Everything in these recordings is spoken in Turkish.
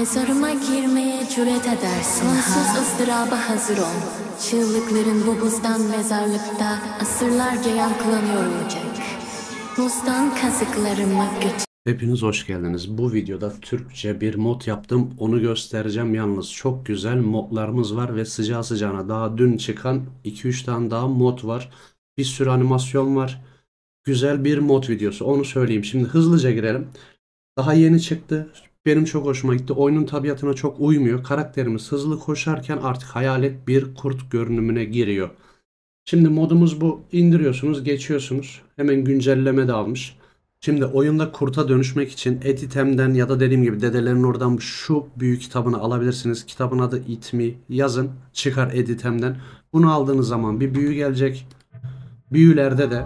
Mezarıma girmeye cüret edersin Sonsuz ızdıraba hazır ol Çığlıkların bu buzdan mezarlıkta Asırlarca yankılanıyor olacak Buzdan kazıklarıma götür Hepiniz hoş geldiniz. Bu videoda Türkçe bir mod yaptım. Onu göstereceğim. Yalnız çok güzel modlarımız var ve sıcağı sıcağına daha dün çıkan 2-3 tane daha mod var. Bir sürü animasyon var. Güzel bir mod videosu. Onu söyleyeyim. Şimdi hızlıca girelim. Daha yeni çıktı. Benim çok hoşuma gitti. Oyunun tabiatına çok uymuyor. Karakterimiz hızlı koşarken artık hayalet bir kurt görünümüne giriyor. Şimdi modumuz bu. İndiriyorsunuz, geçiyorsunuz. Hemen güncelleme de almış. Şimdi oyunda kurta dönüşmek için editemden ya da dediğim gibi dedelerin oradan şu büyük kitabını alabilirsiniz. Kitabın adı Itmi yazın. Çıkar Editem'den. Bunu aldığınız zaman bir büyü gelecek. Büyülerde de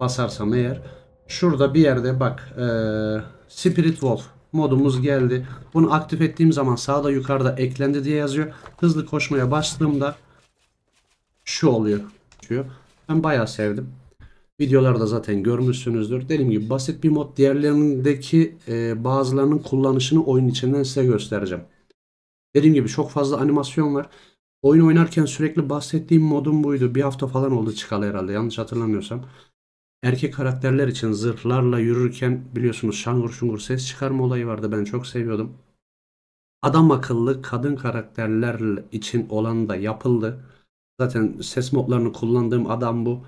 basarsam eğer Şurada bir yerde bak. E, Spirit Wolf modumuz geldi. Bunu aktif ettiğim zaman sağda yukarıda eklendi diye yazıyor. Hızlı koşmaya başladığımda şu oluyor. Diyor. Ben bayağı sevdim. Videolarda zaten görmüşsünüzdür. Dediğim gibi basit bir mod. Diğerlerindeki e, bazılarının kullanışını oyun içinden size göstereceğim. Dediğim gibi çok fazla animasyon var. Oyun oynarken sürekli bahsettiğim modum buydu. Bir hafta falan oldu çıkalı herhalde yanlış hatırlamıyorsam. Erkek karakterler için zırhlarla yürürken biliyorsunuz şangur şungur ses çıkarma olayı vardı. Ben çok seviyordum. Adam akıllı kadın karakterler için olan da yapıldı. Zaten ses modlarını kullandığım adam bu.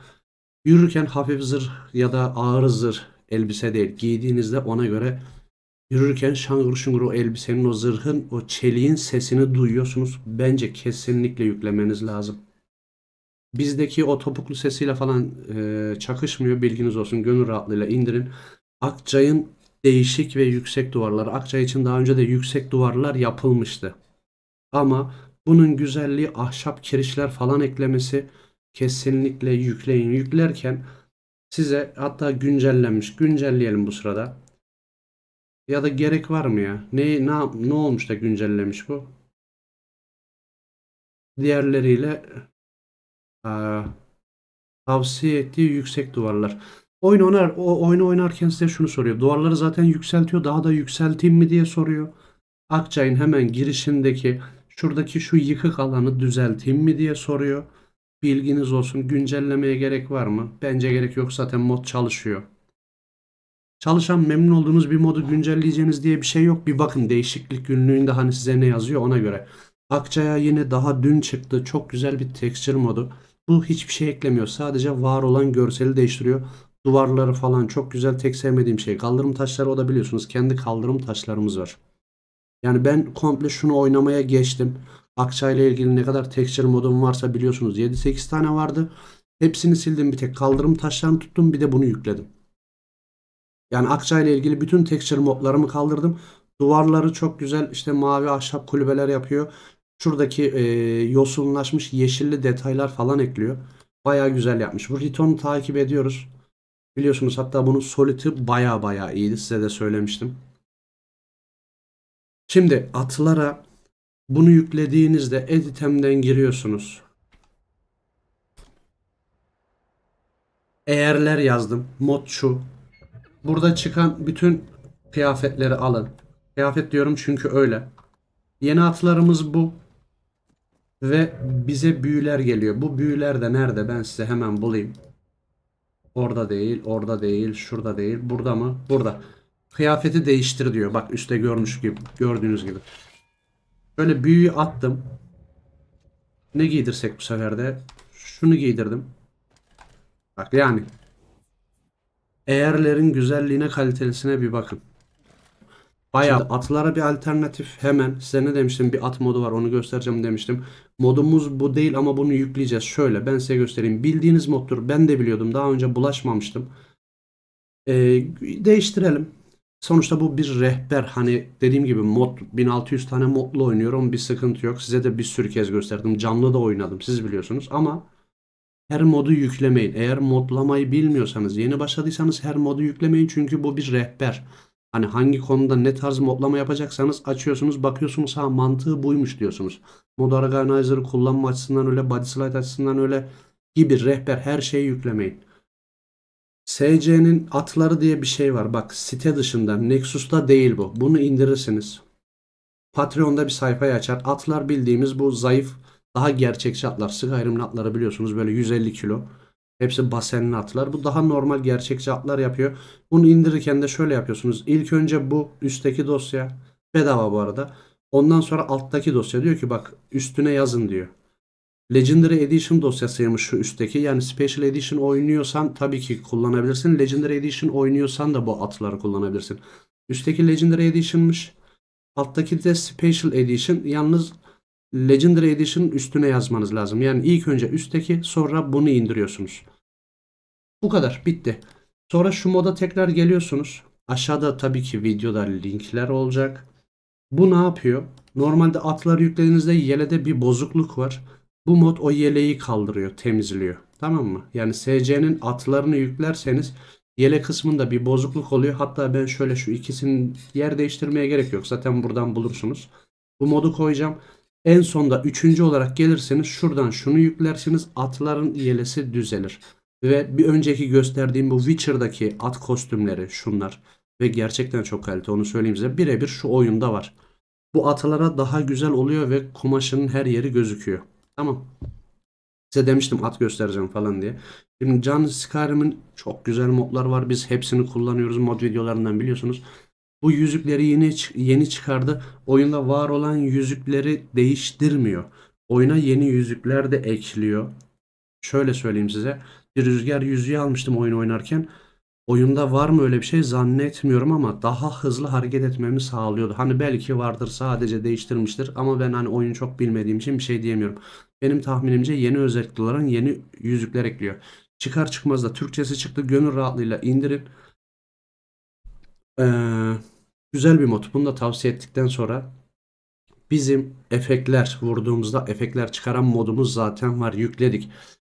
Yürürken hafif zırh ya da ağır zırh elbise değil. Giydiğinizde ona göre yürürken şangır şungur o elbisenin, o zırhın, o çeliğin sesini duyuyorsunuz. Bence kesinlikle yüklemeniz lazım bizdeki o topuklu sesiyle falan e, çakışmıyor. Bilginiz olsun gönül rahatlığıyla indirin. Akçay'ın değişik ve yüksek duvarları. Akçay için daha önce de yüksek duvarlar yapılmıştı. Ama bunun güzelliği ahşap kirişler falan eklemesi kesinlikle yükleyin. Yüklerken size hatta güncellenmiş güncelleyelim bu sırada. Ya da gerek var mı ya? Ne, ne, ne olmuş da güncellemiş bu? Diğerleriyle ee, tavsiye ettiği yüksek duvarlar. Oyun oynar, o oyunu oynarken size şunu soruyor. Duvarları zaten yükseltiyor. Daha da yükselteyim mi diye soruyor. Akçay'ın hemen girişindeki şuradaki şu yıkık alanı düzelteyim mi diye soruyor. Bilginiz olsun. Güncellemeye gerek var mı? Bence gerek yok. Zaten mod çalışıyor. Çalışan memnun olduğunuz bir modu güncelleyeceğiniz diye bir şey yok. Bir bakın değişiklik günlüğünde hani size ne yazıyor ona göre. Akçaya yine daha dün çıktı. Çok güzel bir texture modu. Bu hiçbir şey eklemiyor. Sadece var olan görseli değiştiriyor. Duvarları falan çok güzel. Tek sevmediğim şey kaldırım taşları o da biliyorsunuz. Kendi kaldırım taşlarımız var. Yani ben komple şunu oynamaya geçtim. Akça ile ilgili ne kadar texture modum varsa biliyorsunuz 7-8 tane vardı. Hepsini sildim bir tek kaldırım taşlarını tuttum bir de bunu yükledim. Yani Akça ile ilgili bütün texture modlarımı kaldırdım. Duvarları çok güzel işte mavi ahşap kulübeler yapıyor. Şuradaki e, yosunlaşmış yeşilli detaylar falan ekliyor. Baya güzel yapmış. Bu Riton'u takip ediyoruz. Biliyorsunuz hatta bunun soliti baya baya iyiydi. Size de söylemiştim. Şimdi atlara bunu yüklediğinizde editemden giriyorsunuz. Eğerler yazdım. Mod şu. Burada çıkan bütün kıyafetleri alın. Kıyafet diyorum çünkü öyle. Yeni atlarımız bu. Ve bize büyüler geliyor. Bu büyüler de nerede? Ben size hemen bulayım. Orada değil, orada değil, şurada değil. Burada mı? Burada. Kıyafeti değiştir diyor. Bak üstte görmüş gibi, gördüğünüz gibi. Böyle büyüyü attım. Ne giydirsek bu sefer de? Şunu giydirdim. Bak yani. Eğerlerin güzelliğine, kalitesine bir bakın. Bayağı Şimdi... atlara bir alternatif hemen size ne demiştim bir at modu var onu göstereceğim demiştim. Modumuz bu değil ama bunu yükleyeceğiz. Şöyle ben size göstereyim. Bildiğiniz moddur ben de biliyordum daha önce bulaşmamıştım. Ee, değiştirelim. Sonuçta bu bir rehber hani dediğim gibi mod 1600 tane modlu oynuyorum bir sıkıntı yok. Size de bir sürü kez gösterdim canlı da oynadım siz biliyorsunuz ama her modu yüklemeyin. Eğer modlamayı bilmiyorsanız yeni başladıysanız her modu yüklemeyin çünkü bu bir rehber. Hani hangi konuda ne tarz modlama yapacaksanız açıyorsunuz bakıyorsunuz ha mantığı buymuş diyorsunuz. Mod organizer'ı kullanma açısından öyle body slide açısından öyle gibi rehber her şeyi yüklemeyin. SC'nin atları diye bir şey var. Bak site dışında Nexus'ta değil bu. Bunu indirirsiniz. Patreon'da bir sayfayı açar. Atlar bildiğimiz bu zayıf daha gerçekçi atlar. Skyrim'in atları biliyorsunuz böyle 150 kilo. Hepsi basenli atlar. Bu daha normal gerçekçi atlar yapıyor. Bunu indirirken de şöyle yapıyorsunuz. İlk önce bu üstteki dosya bedava bu arada. Ondan sonra alttaki dosya diyor ki bak üstüne yazın diyor. Legendary Edition dosyasıymış şu üstteki. Yani Special Edition oynuyorsan tabii ki kullanabilirsin. Legendary Edition oynuyorsan da bu atları kullanabilirsin. Üstteki Legendary Edition'mış. Alttaki de Special Edition. Yalnız Legendary Edition üstüne yazmanız lazım. Yani ilk önce üstteki sonra bunu indiriyorsunuz. Bu kadar bitti. Sonra şu moda tekrar geliyorsunuz. Aşağıda tabii ki videoda linkler olacak. Bu ne yapıyor? Normalde atlar yüklediğinizde yelede bir bozukluk var. Bu mod o yeleği kaldırıyor, temizliyor. Tamam mı? Yani SC'nin atlarını yüklerseniz yele kısmında bir bozukluk oluyor. Hatta ben şöyle şu ikisini yer değiştirmeye gerek yok. Zaten buradan bulursunuz. Bu modu koyacağım. En sonda üçüncü olarak gelirseniz şuradan şunu yüklersiniz. Atların yelesi düzelir. Ve bir önceki gösterdiğim bu Witcher'daki at kostümleri şunlar. Ve gerçekten çok kalite onu söyleyeyim size. Birebir şu oyunda var. Bu atalara daha güzel oluyor ve kumaşının her yeri gözüküyor. Tamam. Size demiştim at göstereceğim falan diye. Şimdi Can Skyrim'in çok güzel modlar var. Biz hepsini kullanıyoruz mod videolarından biliyorsunuz. Bu yüzükleri yeni yeni çıkardı. Oyunda var olan yüzükleri değiştirmiyor. Oyuna yeni yüzükler de ekliyor. Şöyle söyleyeyim size. Bir rüzgar yüzüğü almıştım oyun oynarken. Oyunda var mı öyle bir şey zannetmiyorum ama daha hızlı hareket etmemi sağlıyordu. Hani belki vardır sadece değiştirmiştir ama ben hani oyun çok bilmediğim için bir şey diyemiyorum. Benim tahminimce yeni özelliklerin yeni yüzükler ekliyor. Çıkar çıkmaz da Türkçesi çıktı gönül rahatlığıyla indirin. Eee Güzel bir mod. Bunu da tavsiye ettikten sonra bizim efektler vurduğumuzda efektler çıkaran modumuz zaten var. Yükledik.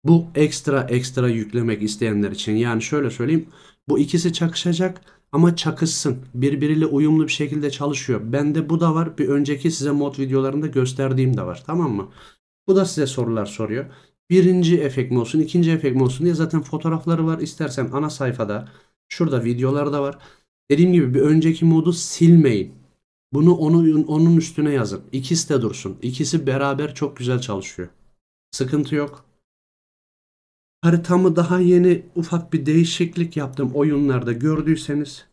Bu ekstra ekstra yüklemek isteyenler için. Yani şöyle söyleyeyim. Bu ikisi çakışacak ama çakışsın. Birbiriyle uyumlu bir şekilde çalışıyor. Bende bu da var. Bir önceki size mod videolarında gösterdiğim de var. Tamam mı? Bu da size sorular soruyor. Birinci efekt mi olsun, ikinci efekt mi olsun diye zaten fotoğrafları var. İstersen ana sayfada, şurada videolar da var. Dediğim gibi bir önceki modu silmeyin. Bunu onu, onun üstüne yazın. İkisi de dursun. İkisi beraber çok güzel çalışıyor. Sıkıntı yok. Haritamı daha yeni ufak bir değişiklik yaptım oyunlarda gördüyseniz.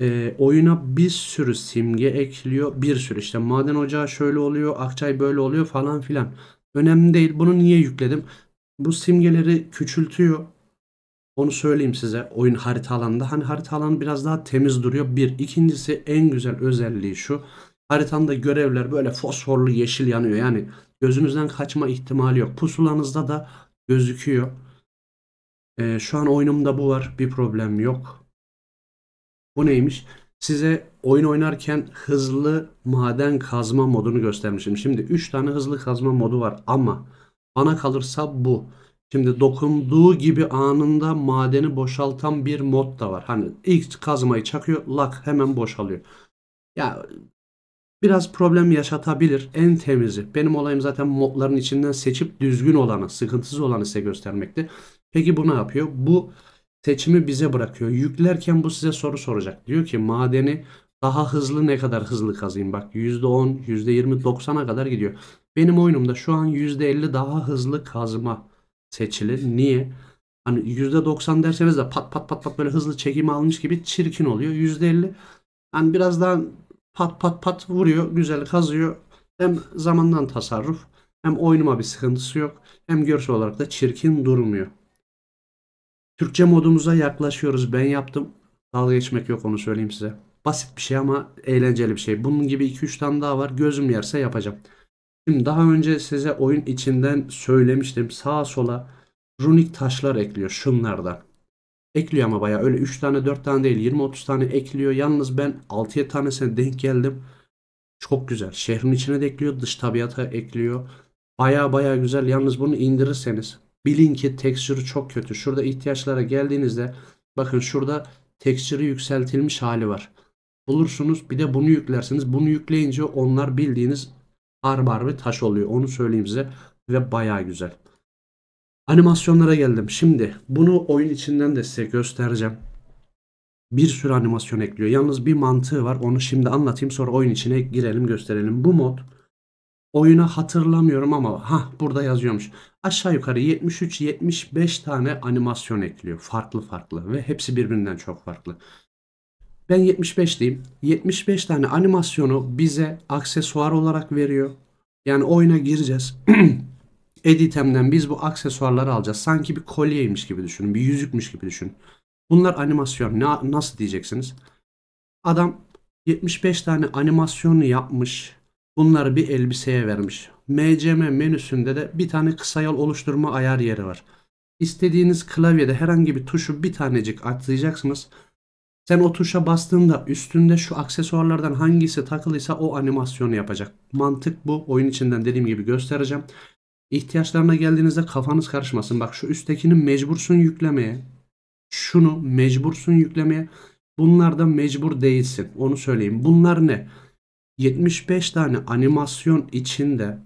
E, oyuna bir sürü simge ekliyor. Bir sürü işte maden ocağı şöyle oluyor, akçay böyle oluyor falan filan. Önemli değil. Bunu niye yükledim? Bu simgeleri küçültüyor. Onu söyleyeyim size oyun harita alanında. Hani harita alanı biraz daha temiz duruyor. Bir. ikincisi en güzel özelliği şu. Haritanda görevler böyle fosforlu yeşil yanıyor. Yani gözünüzden kaçma ihtimali yok. Pusulanızda da gözüküyor. Ee, şu an oyunumda bu var. Bir problem yok. Bu neymiş? Size oyun oynarken hızlı maden kazma modunu göstermişim. Şimdi 3 tane hızlı kazma modu var ama bana kalırsa bu. Şimdi dokunduğu gibi anında madeni boşaltan bir mod da var. Hani ilk kazmayı çakıyor lak hemen boşalıyor. Ya biraz problem yaşatabilir. En temizi. Benim olayım zaten modların içinden seçip düzgün olanı, sıkıntısız olanı size göstermekti. Peki bu ne yapıyor? Bu seçimi bize bırakıyor. Yüklerken bu size soru soracak. Diyor ki madeni daha hızlı ne kadar hızlı kazayım? Bak %10, %20, 90'a kadar gidiyor. Benim oyunumda şu an %50 daha hızlı kazma seçilir. Niye? Hani %90 derseniz de pat pat pat pat böyle hızlı çekimi almış gibi çirkin oluyor. %50 hani biraz daha pat pat pat vuruyor. Güzel kazıyor. Hem zamandan tasarruf hem oynama bir sıkıntısı yok. Hem görsel olarak da çirkin durmuyor. Türkçe modumuza yaklaşıyoruz. Ben yaptım. Dalga geçmek yok onu söyleyeyim size. Basit bir şey ama eğlenceli bir şey. Bunun gibi 2-3 tane daha var. Gözüm yerse yapacağım. Şimdi daha önce size oyun içinden söylemiştim. Sağa sola runik taşlar ekliyor şunlardan. Ekliyor ama bayağı öyle 3 tane 4 tane değil 20-30 tane ekliyor. Yalnız ben 6-7 tanesine denk geldim. Çok güzel. Şehrin içine de ekliyor. Dış tabiata ekliyor. Baya baya güzel. Yalnız bunu indirirseniz bilin ki tekstürü çok kötü. Şurada ihtiyaçlara geldiğinizde bakın şurada tekstürü yükseltilmiş hali var. Bulursunuz bir de bunu yüklersiniz. Bunu yükleyince onlar bildiğiniz barbar bir taş oluyor. Onu söyleyeyim size. Ve baya güzel. Animasyonlara geldim. Şimdi bunu oyun içinden de size göstereceğim. Bir sürü animasyon ekliyor. Yalnız bir mantığı var. Onu şimdi anlatayım. Sonra oyun içine girelim gösterelim. Bu mod oyuna hatırlamıyorum ama ha burada yazıyormuş. Aşağı yukarı 73-75 tane animasyon ekliyor. Farklı farklı ve hepsi birbirinden çok farklı. Ben 75 diyeyim. 75 tane animasyonu bize aksesuar olarak veriyor. Yani oyuna gireceğiz. Editem'den biz bu aksesuarları alacağız. Sanki bir kolyeymiş gibi düşünün. Bir yüzükmüş gibi düşünün. Bunlar animasyon. Ne, nasıl diyeceksiniz? Adam 75 tane animasyonu yapmış. Bunları bir elbiseye vermiş. MCM menüsünde de bir tane kısa yol oluşturma ayar yeri var. İstediğiniz klavyede herhangi bir tuşu bir tanecik atlayacaksınız. Sen o tuşa bastığında üstünde şu aksesuarlardan hangisi takılıysa o animasyonu yapacak. Mantık bu. Oyun içinden dediğim gibi göstereceğim. İhtiyaçlarına geldiğinizde kafanız karışmasın. Bak şu üsttekini mecbursun yüklemeye. Şunu mecbursun yüklemeye. Bunlar da mecbur değilsin. Onu söyleyeyim. Bunlar ne? 75 tane animasyon içinde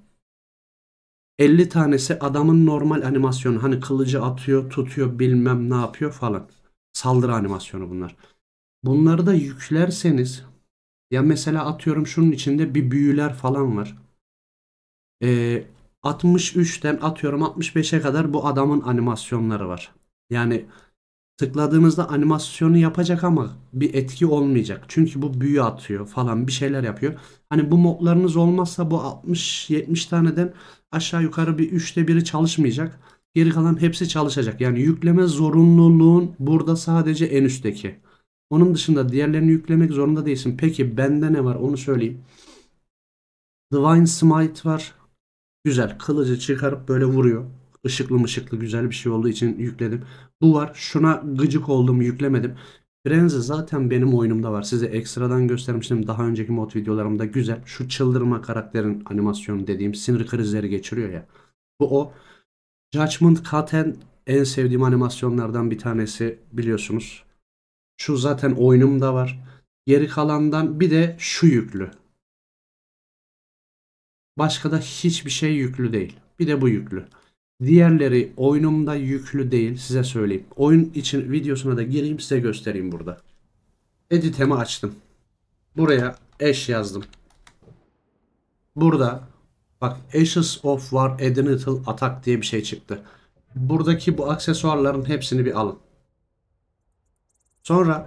50 tanesi adamın normal animasyonu. Hani kılıcı atıyor, tutuyor, bilmem ne yapıyor falan. Saldırı animasyonu bunlar. Bunları da yüklerseniz ya mesela atıyorum şunun içinde bir büyüler falan var. Ee, 63'ten atıyorum 65'e kadar bu adamın animasyonları var. Yani tıkladığınızda animasyonu yapacak ama bir etki olmayacak. Çünkü bu büyü atıyor falan bir şeyler yapıyor. Hani bu modlarınız olmazsa bu 60-70 taneden aşağı yukarı bir 3'te biri çalışmayacak. Geri kalan hepsi çalışacak. Yani yükleme zorunluluğun burada sadece en üstteki. Onun dışında diğerlerini yüklemek zorunda değilsin. Peki bende ne var onu söyleyeyim. Divine Smite var. Güzel. Kılıcı çıkarıp böyle vuruyor. Işıklı mışıklı güzel bir şey olduğu için yükledim. Bu var. Şuna gıcık oldum yüklemedim. Frenzy zaten benim oyunumda var. Size ekstradan göstermiştim daha önceki mod videolarımda. Güzel. Şu çıldırma karakterin animasyonu dediğim sinir krizleri geçiriyor ya. Bu o. Judgment Katen en sevdiğim animasyonlardan bir tanesi biliyorsunuz. Şu zaten oyunumda var. Geri kalandan bir de şu yüklü. Başka da hiçbir şey yüklü değil. Bir de bu yüklü. Diğerleri oyunumda yüklü değil size söyleyeyim. Oyun için videosuna da gireyim size göstereyim burada. Editemi açtım. Buraya eş yazdım. Burada bak Ashes of War Adenital Attack diye bir şey çıktı. Buradaki bu aksesuarların hepsini bir alın. Sonra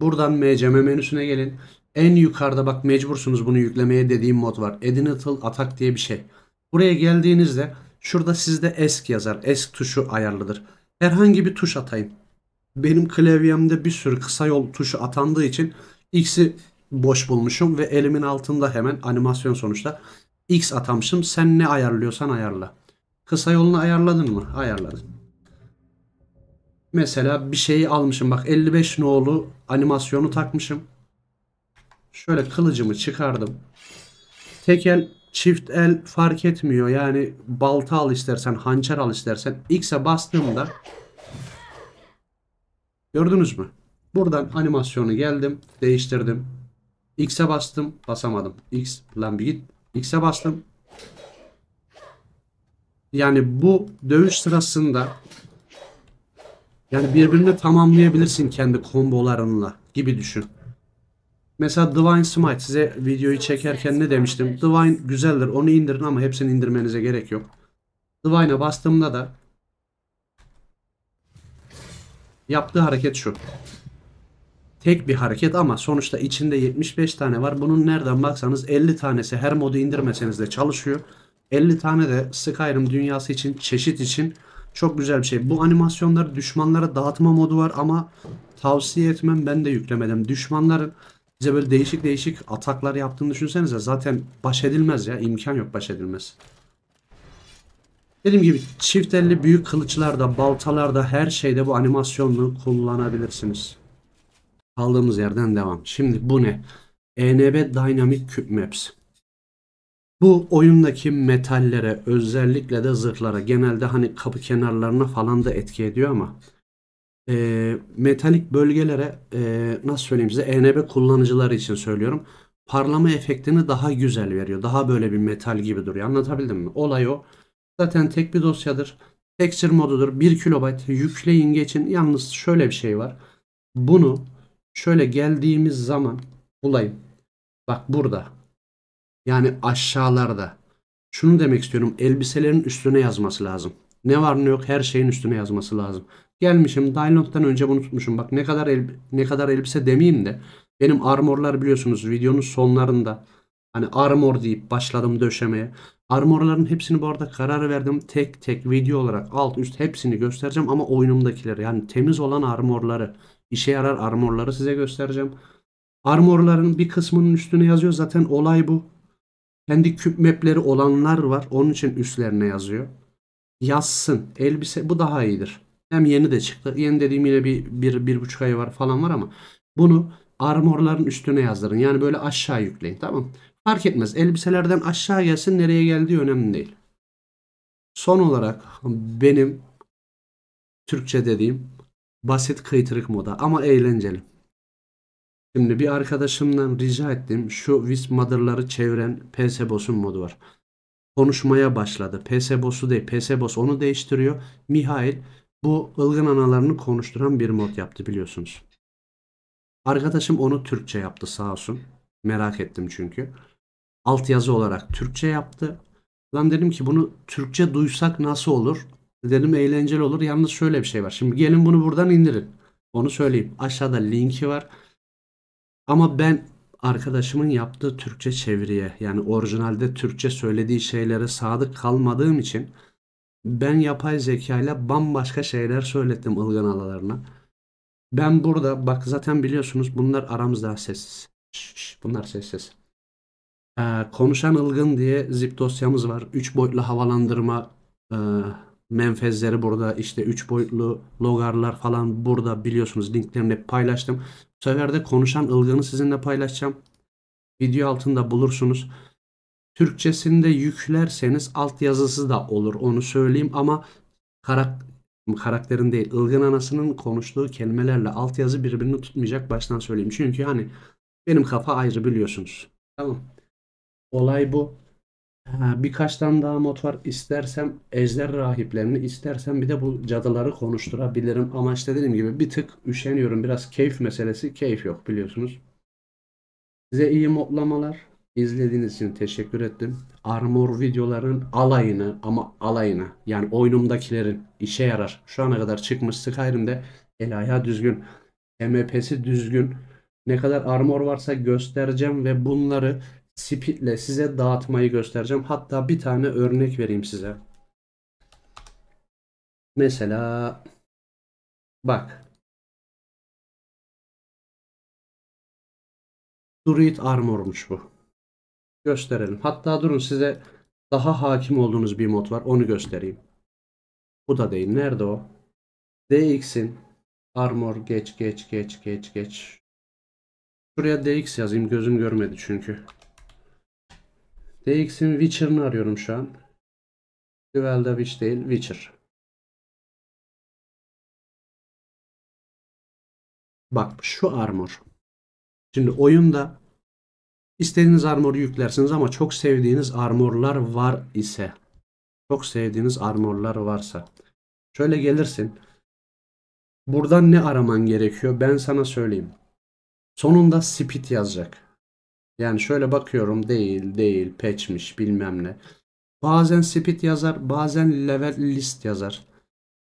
buradan MCM menüsüne gelin. En yukarıda bak mecbursunuz bunu yüklemeye dediğim mod var. Edinital Atak diye bir şey. Buraya geldiğinizde şurada sizde ESC yazar. ESC tuşu ayarlıdır. Herhangi bir tuş atayım. Benim klavyemde bir sürü kısa yol tuşu atandığı için X'i boş bulmuşum ve elimin altında hemen animasyon sonuçta X atamışım. Sen ne ayarlıyorsan ayarla. Kısa yolunu ayarladın mı? Ayarladın. Mesela bir şeyi almışım. Bak 55 nolu animasyonu takmışım. Şöyle kılıcımı çıkardım. Tek el çift el fark etmiyor. Yani balta al istersen, hançer al istersen. X'e bastığımda gördünüz mü? Buradan animasyonu geldim. Değiştirdim. X'e bastım. Basamadım. X lan bir git. X'e bastım. Yani bu dövüş sırasında yani birbirini tamamlayabilirsin kendi kombolarınla gibi düşün. Mesela Divine Smite size videoyu çekerken ne demiştim? Divine güzeldir onu indirin ama hepsini indirmenize gerek yok. Divine'a bastığımda da yaptığı hareket şu. Tek bir hareket ama sonuçta içinde 75 tane var. Bunun nereden baksanız 50 tanesi her modu indirmeseniz de çalışıyor. 50 tane de Skyrim dünyası için, çeşit için çok güzel bir şey. Bu animasyonları düşmanlara dağıtma modu var ama tavsiye etmem ben de yüklemedim. Düşmanların bize böyle değişik değişik ataklar yaptığını düşünsenize zaten baş edilmez ya. imkan yok baş edilmez. Dediğim gibi çift elli büyük kılıçlarda, baltalarda her şeyde bu animasyonunu kullanabilirsiniz. Kaldığımız yerden devam. Şimdi bu ne? ENB Dynamic Cube Maps. Bu oyundaki metallere özellikle de zırhlara genelde hani kapı kenarlarına falan da etki ediyor ama e, metalik bölgelere e, nasıl söyleyeyim size ENB kullanıcıları için söylüyorum. Parlama efektini daha güzel veriyor. Daha böyle bir metal gibi duruyor. Anlatabildim mi? Olay o. Zaten tek bir dosyadır. Texture modudur. 1 kilobayt yükleyin geçin. Yalnız şöyle bir şey var. Bunu şöyle geldiğimiz zaman bulayım. Bak burada yani aşağılarda. Şunu demek istiyorum. Elbiselerin üstüne yazması lazım. Ne var ne yok her şeyin üstüne yazması lazım. Gelmişim Dialog'dan önce bunu tutmuşum. Bak ne kadar el, ne kadar elbise demeyeyim de benim armorlar biliyorsunuz videonun sonlarında hani armor deyip başladım döşemeye. Armorların hepsini bu arada karar verdim. Tek tek video olarak alt üst hepsini göstereceğim ama oyunumdakileri yani temiz olan armorları işe yarar armorları size göstereceğim. Armorların bir kısmının üstüne yazıyor zaten olay bu. Kendi küp mapleri olanlar var. Onun için üstlerine yazıyor. Yazsın. Elbise bu daha iyidir. Hem yeni de çıktı. Yeni dediğim yine bir, bir, bir buçuk ay var falan var ama bunu armorların üstüne yazdırın. Yani böyle aşağı yükleyin. Tamam. Fark etmez. Elbiselerden aşağı gelsin. Nereye geldiği önemli değil. Son olarak benim Türkçe dediğim basit kıytırık moda ama eğlenceli. Şimdi bir arkadaşımdan rica ettim. Şu Vis Mother'ları çeviren PSBOS'un modu var. Konuşmaya başladı. PS PSBOS'u değil. PS PSBOS onu değiştiriyor. Mihail bu ılgın analarını konuşturan bir mod yaptı biliyorsunuz. Arkadaşım onu Türkçe yaptı sağ olsun. Merak ettim çünkü. Altyazı olarak Türkçe yaptı. Lan dedim ki bunu Türkçe duysak nasıl olur? Dedim eğlenceli olur. Yalnız şöyle bir şey var. Şimdi gelin bunu buradan indirin. Onu söyleyeyim. Aşağıda linki var. Ama ben arkadaşımın yaptığı Türkçe çeviriye yani orijinalde Türkçe söylediği şeylere sadık kalmadığım için ben yapay zekayla bambaşka şeyler söylettim ılgın alalarına. Ben burada bak zaten biliyorsunuz bunlar aramızda sessiz. Şş, bunlar sessiz. Ee, konuşan ılgın diye zip dosyamız var. 3 boyutlu havalandırma e, menfezleri burada işte 3 boyutlu logarlar falan burada biliyorsunuz linklerini paylaştım. Bu sefer de konuşan ılgını sizinle paylaşacağım. Video altında bulursunuz. Türkçesinde yüklerseniz altyazısı da olur onu söyleyeyim ama karak karakterin değil ılgın anasının konuştuğu kelimelerle altyazı birbirini tutmayacak baştan söyleyeyim. Çünkü hani benim kafa ayrı biliyorsunuz. Tamam. Olay bu. Ha, birkaç tane daha mod var. İstersem ejder rahiplerini, istersem bir de bu cadıları konuşturabilirim. Ama işte dediğim gibi bir tık üşeniyorum. Biraz keyif meselesi. Keyif yok biliyorsunuz. Size iyi modlamalar. İzlediğiniz için teşekkür ettim. Armor videoların alayını ama alayını yani oyunumdakilerin işe yarar. Şu ana kadar çıkmış Skyrim'de el ayağı düzgün. MP'si düzgün. Ne kadar armor varsa göstereceğim ve bunları Spitle size dağıtmayı göstereceğim. Hatta bir tane örnek vereyim size. Mesela bak. Druid Armor'muş bu. Gösterelim. Hatta durun size daha hakim olduğunuz bir mod var. Onu göstereyim. Bu da değil. Nerede o? DX'in Armor geç geç geç geç geç. Şuraya DX yazayım. Gözüm görmedi çünkü. DX'in Witcher'ını arıyorum şu an. Duel'da Witch değil Witcher. Bak şu armor. Şimdi oyunda istediğiniz armoru yüklersiniz ama çok sevdiğiniz armorlar var ise çok sevdiğiniz armorlar varsa şöyle gelirsin. Buradan ne araman gerekiyor? Ben sana söyleyeyim. Sonunda speed yazacak. Yani şöyle bakıyorum değil değil patchmiş bilmem ne. Bazen speed yazar bazen level list yazar.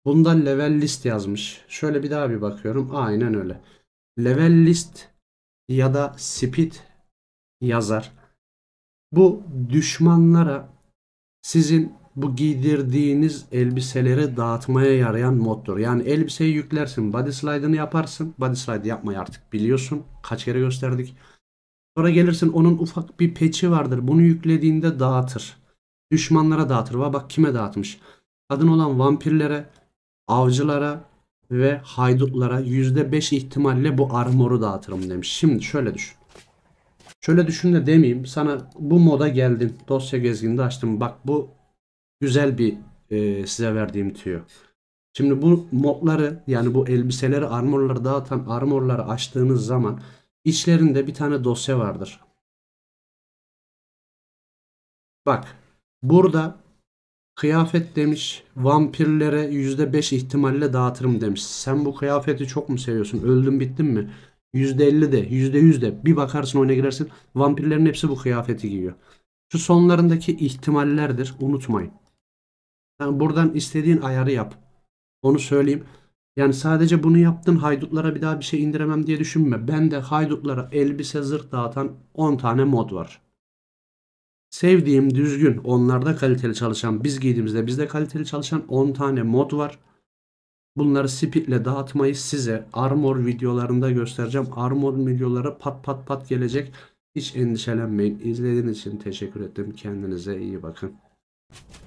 Bunda level list yazmış. Şöyle bir daha bir bakıyorum. Aynen öyle. Level list ya da speed yazar. Bu düşmanlara sizin bu giydirdiğiniz elbiseleri dağıtmaya yarayan moddur. Yani elbiseyi yüklersin, body slide'ını yaparsın. Body slide yapmayı artık biliyorsun. Kaç kere gösterdik. Sonra gelirsin onun ufak bir peçi vardır. Bunu yüklediğinde dağıtır. Düşmanlara dağıtır. bak kime dağıtmış. Kadın olan vampirlere, avcılara ve haydutlara %5 ihtimalle bu armoru dağıtırım demiş. Şimdi şöyle düşün. Şöyle düşün de demeyeyim. Sana bu moda geldin. Dosya gezginde açtım. Bak bu güzel bir e, size verdiğim tüyo. Şimdi bu modları yani bu elbiseleri armorları dağıtan armorları açtığınız zaman İçlerinde bir tane dosya vardır. Bak burada kıyafet demiş vampirlere %5 ihtimalle dağıtırım demiş. Sen bu kıyafeti çok mu seviyorsun? Öldün bittin mi? %50 de %100 de bir bakarsın oyuna girersin vampirlerin hepsi bu kıyafeti giyiyor. Şu sonlarındaki ihtimallerdir unutmayın. Yani buradan istediğin ayarı yap. Onu söyleyeyim. Yani sadece bunu yaptın haydutlara bir daha bir şey indiremem diye düşünme. Ben de haydutlara elbise zırh dağıtan 10 tane mod var. Sevdiğim düzgün, onlarda kaliteli çalışan, biz giydiğimizde bizde kaliteli çalışan 10 tane mod var. Bunları spitle dağıtmayı size armor videolarında göstereceğim. Armor videoları pat pat pat gelecek. Hiç endişelenmeyin. İzlediğiniz için teşekkür ettim. Kendinize iyi bakın.